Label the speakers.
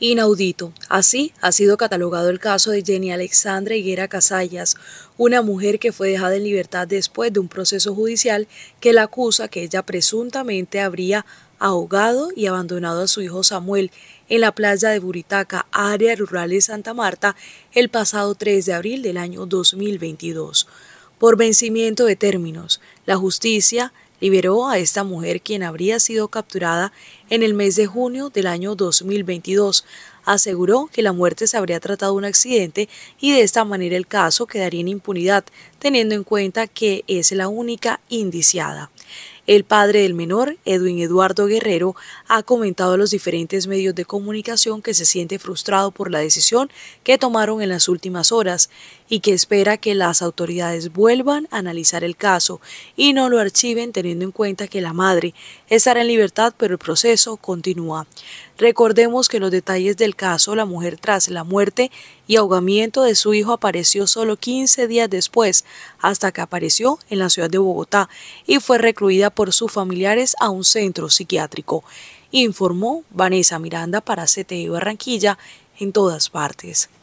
Speaker 1: Inaudito. Así ha sido catalogado el caso de Jenny Alexandra Higuera Casallas, una mujer que fue dejada en libertad después de un proceso judicial que la acusa que ella presuntamente habría ahogado y abandonado a su hijo Samuel en la playa de Buritaca, área rural de Santa Marta, el pasado 3 de abril del año 2022. Por vencimiento de términos, la justicia liberó a esta mujer quien habría sido capturada en el mes de junio del año 2022. Aseguró que la muerte se habría tratado de un accidente y de esta manera el caso quedaría en impunidad, teniendo en cuenta que es la única indiciada. El padre del menor, Edwin Eduardo Guerrero, ha comentado a los diferentes medios de comunicación que se siente frustrado por la decisión que tomaron en las últimas horas y que espera que las autoridades vuelvan a analizar el caso y no lo archiven teniendo en cuenta que la madre estará en libertad pero el proceso continúa. Recordemos que los detalles del caso, la mujer tras la muerte y ahogamiento de su hijo apareció solo 15 días después, hasta que apareció en la ciudad de Bogotá y fue recluida por sus familiares a un centro psiquiátrico, informó Vanessa Miranda para CTI Barranquilla en todas partes.